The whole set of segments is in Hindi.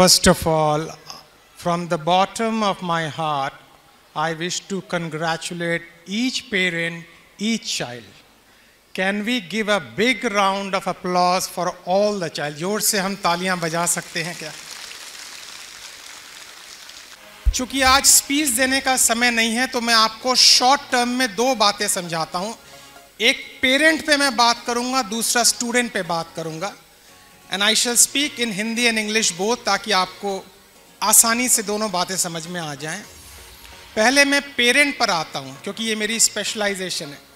First of all, from the bottom of my heart, I wish to congratulate each parent, each child. Can we give a big round of applause for all the child जोर से हम तालियां बजा सकते हैं क्या चूंकि आज स्पीच देने का समय नहीं है तो मैं आपको शॉर्ट टर्म में दो बातें समझाता हूं एक पेरेंट पे मैं बात करूंगा दूसरा स्टूडेंट पे बात करूंगा and I shall speak in Hindi and English both ताकि आपको आसानी से दोनों बातें समझ में आ जाएं पहले मैं पेरेंट पर आता हूँ क्योंकि ये मेरी स्पेशलाइजेशन है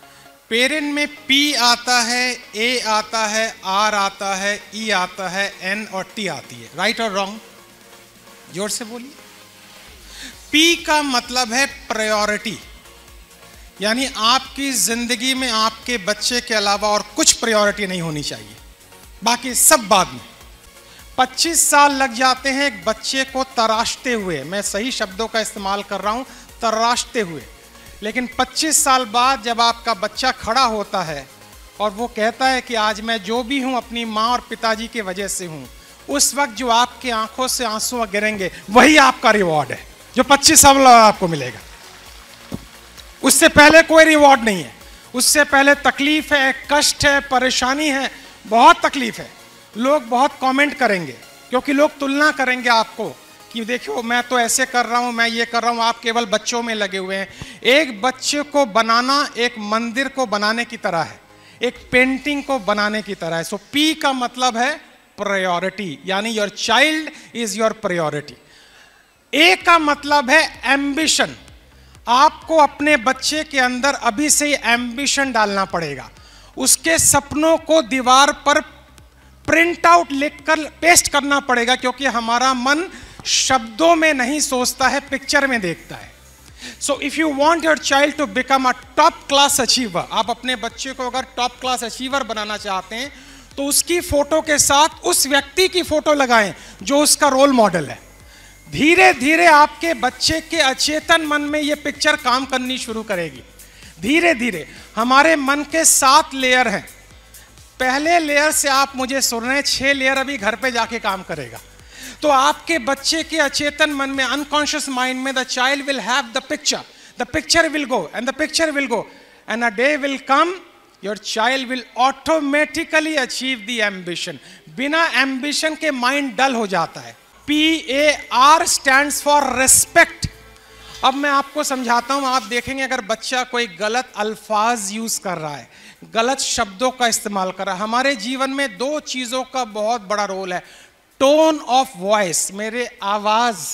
पेरेंट में पी आता है ए आता है आर आता है ई e आता है एन और टी आती है राइट और रॉन्ग जोर से बोलिए पी का मतलब है प्रायोरिटी यानी आपकी ज़िंदगी में आपके बच्चे के अलावा और कुछ प्रायोरिटी नहीं होनी चाहिए बाकी सब बाद में 25 साल लग जाते हैं एक बच्चे को तराशते हुए मैं सही शब्दों का इस्तेमाल कर रहा हूँ तराशते हुए लेकिन 25 साल बाद जब आपका बच्चा खड़ा होता है और वो कहता है कि आज मैं जो भी हूँ अपनी माँ और पिताजी की वजह से हूँ उस वक्त जो आपके आंखों से आंसू गिरेंगे वही आपका रिवॉर्ड है जो पच्चीस साल आपको मिलेगा उससे पहले कोई रिवॉर्ड नहीं है उससे पहले तकलीफ है कष्ट है परेशानी है बहुत तकलीफ है लोग बहुत कमेंट करेंगे क्योंकि लोग तुलना करेंगे आपको कि देखियो मैं तो ऐसे कर रहा हूँ मैं ये कर रहा हूँ आप केवल बच्चों में लगे हुए हैं एक बच्चे को बनाना एक मंदिर को बनाने की तरह है एक पेंटिंग को बनाने की तरह है सो पी का मतलब है प्रायोरिटी यानी your child is your priority A का मतलब है एम्बिशन आपको अपने बच्चे के अंदर अभी से एम्बिशन डालना पड़ेगा उसके सपनों को दीवार पर प्रिंट आउट लिख कर पेस्ट करना पड़ेगा क्योंकि हमारा मन शब्दों में नहीं सोचता है पिक्चर में देखता है so if you want your child to become a top class achiever आप अपने बच्चे को अगर टॉप क्लास अचीवर बनाना चाहते हैं तो उसकी फोटो के साथ उस व्यक्ति की फोटो लगाएं जो उसका रोल मॉडल है धीरे धीरे आपके बच्चे के अचेतन मन में ये पिक्चर काम करनी शुरू करेगी धीरे धीरे हमारे मन के सात लेयर हैं पहले लेयर से आप मुझे सुन रहे हैं छः लेयर अभी घर पे जाके काम करेगा तो आपके बच्चे के अचेतन मन में अनकॉन्शियस माइंड में the child will have the picture the picture will go and the picture will go and a day will come your child will automatically achieve the ambition बिना एम्बिशन के माइंड डल हो जाता है P A R stand for respect अब मैं आपको समझाता हूँ आप देखेंगे अगर बच्चा कोई गलत अल्फाज यूज़ कर रहा है गलत शब्दों का इस्तेमाल कर रहा है हमारे जीवन में दो चीज़ों का बहुत बड़ा रोल है टोन ऑफ वॉइस मेरे आवाज़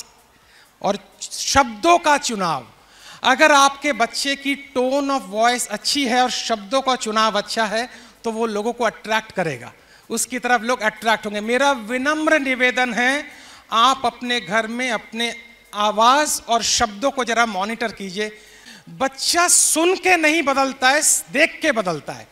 और शब्दों का चुनाव अगर आपके बच्चे की टोन ऑफ वॉइस अच्छी है और शब्दों का चुनाव अच्छा है तो वो लोगों को अट्रैक्ट करेगा उसकी तरफ लोग अट्रैक्ट होंगे मेरा विनम्र निवेदन है आप अपने घर में अपने आवाज़ और शब्दों को ज़रा मॉनिटर कीजिए बच्चा सुन के नहीं बदलता है देख के बदलता है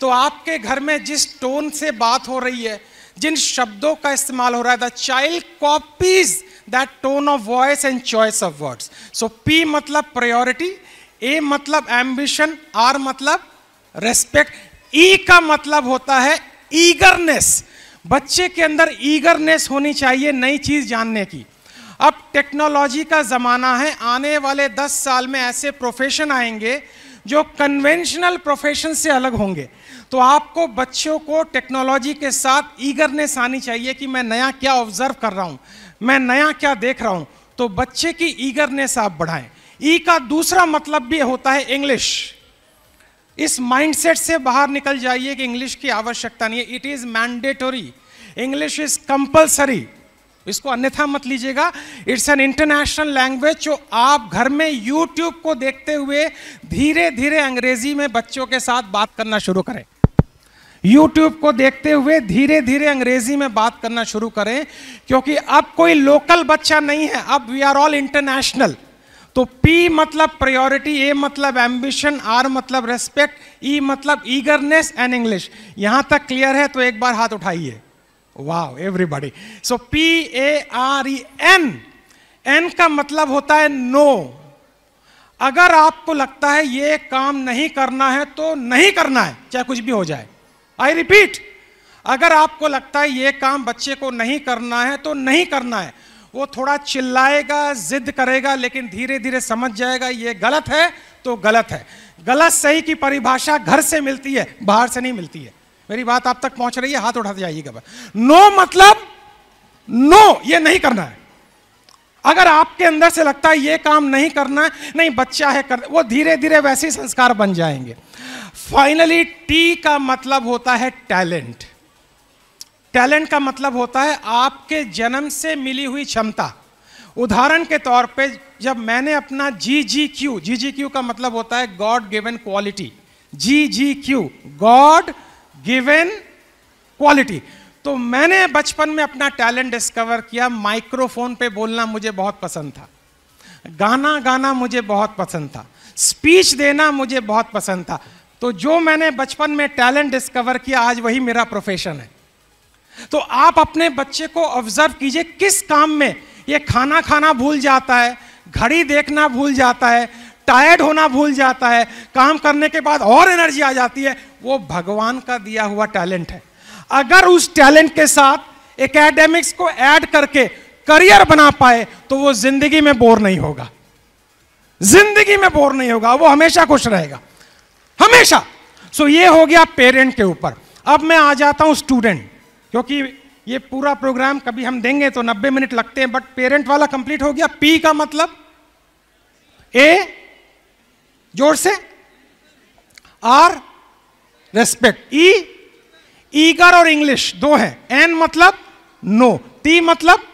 तो आपके घर में जिस टोन से बात हो रही है जिन शब्दों का इस्तेमाल हो रहा है the child copies that tone of voice and choice of words so P मतलब प्रायोरिटी ए मतलब एम्बिशन आर मतलब रेस्पेक्ट ई e का मतलब होता है ईगरनेस बच्चे के अंदर ईगरनेस होनी चाहिए नई चीज जानने की अब टेक्नोलॉजी का ज़माना है आने वाले दस साल में ऐसे प्रोफेशन आएंगे जो कन्वेंशनल प्रोफेशन से अलग होंगे तो आपको बच्चों को टेक्नोलॉजी के साथ ईगरनेस आनी चाहिए कि मैं नया क्या ऑब्जर्व कर रहा हूँ मैं नया क्या देख रहा हूँ तो बच्चे की ईगरनेस आप बढ़ाएं ई e का दूसरा मतलब भी होता है इंग्लिश इस माइंडसेट से बाहर निकल जाइए कि इंग्लिश की आवश्यकता नहीं है it is mandatory English is compulsory इसको अन्यथा मत लीजिएगा इट्स एन इंटरनेशनल लैंग्वेज जो आप घर में यूट्यूब को देखते हुए धीरे धीरे अंग्रेजी में बच्चों के साथ बात करना शुरू करें यूट्यूब को देखते हुए धीरे धीरे अंग्रेजी में बात करना शुरू करें क्योंकि अब कोई लोकल बच्चा नहीं है अब वी आर ऑल इंटरनेशनल तो पी मतलब प्रायोरिटी ए मतलब एम्बिशन आर मतलब रेस्पेक्ट ई e मतलब ईगरनेस एंड इंग्लिश यहां तक क्लियर है तो एक बार हाथ उठाइए वाह everybody so P A R E N N का मतलब होता है नो अगर आपको लगता है ये काम नहीं करना है तो नहीं करना है चाहे कुछ भी हो जाए आई रिपीट अगर आपको लगता है ये काम बच्चे को नहीं करना है तो नहीं करना है वो थोड़ा चिल्लाएगा जिद करेगा लेकिन धीरे धीरे समझ जाएगा ये गलत है तो गलत है गलत सही की परिभाषा घर से मिलती है बाहर से नहीं मिलती है मेरी बात आप तक पहुंच रही है हाथ उठाते जाइएगा नो मतलब नो ये नहीं करना है अगर आपके अंदर से लगता है ये काम नहीं करना है नहीं बच्चा है कर वो धीरे धीरे वैसे ही संस्कार बन जाएंगे फाइनली टी का मतलब होता है टैलेंट टैलेंट का मतलब होता है आपके जन्म से मिली हुई क्षमता उदाहरण के तौर पे जब मैंने अपना जी जी क्यू जी जी क्यू का मतलब होता है God given quality G G Q God given quality तो मैंने बचपन में अपना टैलेंट डिस्कवर किया माइक्रोफोन पे बोलना मुझे बहुत पसंद था गाना गाना मुझे बहुत पसंद था स्पीच देना मुझे बहुत पसंद था तो जो मैंने बचपन में टैलेंट डिस्कवर किया आज वही मेरा प्रोफेशन है तो आप अपने बच्चे को ऑब्जर्व कीजिए किस काम में ये खाना खाना भूल जाता है घड़ी देखना भूल जाता है टायर्ड होना भूल जाता है काम करने के बाद और एनर्जी आ जाती है वो भगवान का दिया हुआ टैलेंट है अगर उस टैलेंट के साथ एकेडमिक्स को ऐड करके करियर बना पाए तो वो जिंदगी में बोर नहीं होगा जिंदगी में बोर नहीं होगा वो हमेशा खुश रहेगा हमेशा सो ये हो गया पेरेंट के ऊपर अब मैं आ जाता हूं स्टूडेंट क्योंकि ये पूरा प्रोग्राम कभी हम देंगे तो 90 मिनट लगते हैं बट पेरेंट वाला कंप्लीट हो गया पी का मतलब ए जोर से आर रेस्पेक्ट ई ईगर और इंग्लिश दो है एन मतलब नो टी मतलब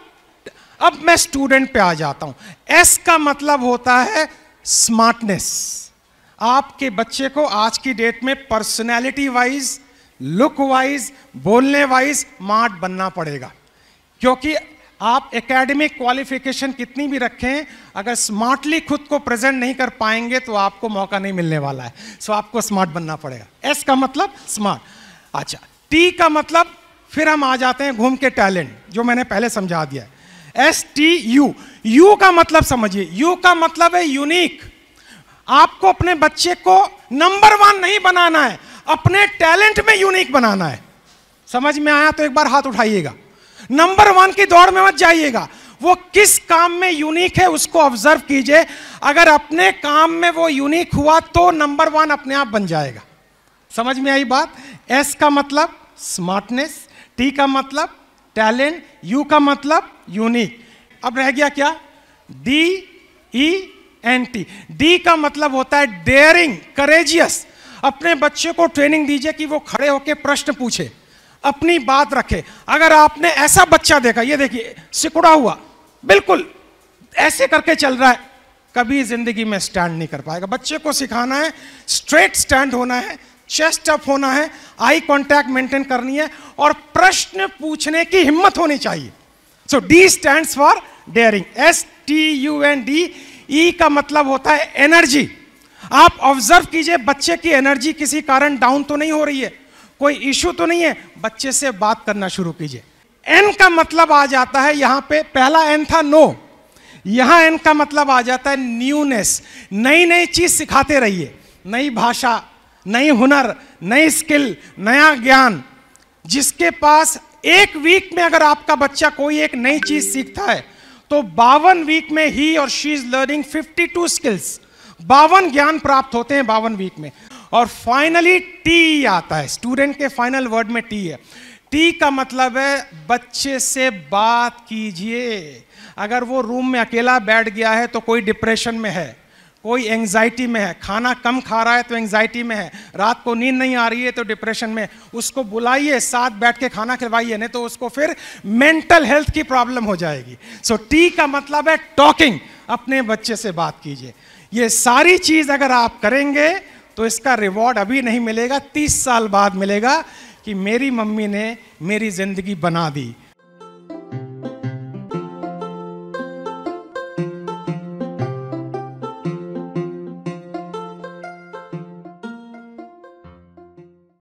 अब मैं स्टूडेंट पे आ जाता हूं एस का मतलब होता है स्मार्टनेस आपके बच्चे को आज की डेट में पर्सनैलिटी वाइज लुक वाइज बोलने वाइज स्मार्ट बनना पड़ेगा क्योंकि आप एकेडमिक क्वालिफिकेशन कितनी भी रखें अगर स्मार्टली खुद को प्रेजेंट नहीं कर पाएंगे तो आपको मौका नहीं मिलने वाला है सो आपको स्मार्ट बनना पड़ेगा एस का मतलब स्मार्ट अच्छा टी का मतलब फिर हम आ जाते हैं घूम के टैलेंट जो मैंने पहले समझा दिया है एस टी यू यू का मतलब समझिए यू का मतलब है यूनिक आपको अपने बच्चे को नंबर वन नहीं बनाना है अपने टैलेंट में यूनिक बनाना है समझ में आया तो एक बार हाथ उठाइएगा नंबर वन की दौड़ में मत जाइएगा वो किस काम में यूनिक है उसको ऑब्जर्व कीजिए अगर अपने काम में वो यूनिक हुआ तो नंबर वन अपने आप बन जाएगा समझ में आई बात एस का मतलब स्मार्टनेस टी का मतलब टैलेंट यू का मतलब यूनिक अब रह गया क्या D E N T D का मतलब होता है डेयरिंग करेजियस अपने बच्चे को ट्रेनिंग दीजिए कि वो खड़े होकर प्रश्न पूछे अपनी बात रखे अगर आपने ऐसा बच्चा देखा ये देखिए सिकुड़ा हुआ बिल्कुल ऐसे करके चल रहा है कभी जिंदगी में स्टैंड नहीं कर पाएगा बच्चे को सिखाना है स्ट्रेट स्टैंड होना है चेस्ट अप होना है आई कांटेक्ट मेंटेन करनी है और प्रश्न पूछने की हिम्मत होनी चाहिए so D stand for daring S T U N D E का मतलब होता है एनर्जी आप ऑब्जर्व कीजिए बच्चे की एनर्जी किसी कारण डाउन तो नहीं हो रही है कोई इशू तो नहीं है बच्चे से बात करना शुरू कीजिए एन का मतलब आ जाता है यहां पे पहला एन था नो यहां एन का मतलब आ जाता है न्यूनेस नई नई चीज़ सिखाते रहिए नई भाषा नई हुनर नई स्किल नया ज्ञान जिसके पास एक वीक में अगर आपका बच्चा कोई एक नई चीज़ सीखता है तो बावन वीक में ही और शी इज़ लर्निंग 52 स्किल्स बावन ज्ञान प्राप्त होते हैं बावन वीक में और फाइनली टी आता है स्टूडेंट के फाइनल वर्ड में टी है टी का मतलब है बच्चे से बात कीजिए अगर वो रूम में अकेला बैठ गया है तो कोई डिप्रेशन में है कोई एंग्जाइटी में है खाना कम खा रहा है तो एंग्जाइटी में है रात को नींद नहीं आ रही है तो डिप्रेशन में उसको बुलाइए साथ बैठ के खाना खिलवाइए नहीं तो उसको फिर मेंटल हेल्थ की प्रॉब्लम हो जाएगी सो so, टी का मतलब है टॉकिंग अपने बच्चे से बात कीजिए ये सारी चीज़ अगर आप करेंगे तो इसका रिवॉर्ड अभी नहीं मिलेगा तीस साल बाद मिलेगा कि मेरी मम्मी ने मेरी ज़िंदगी बना दी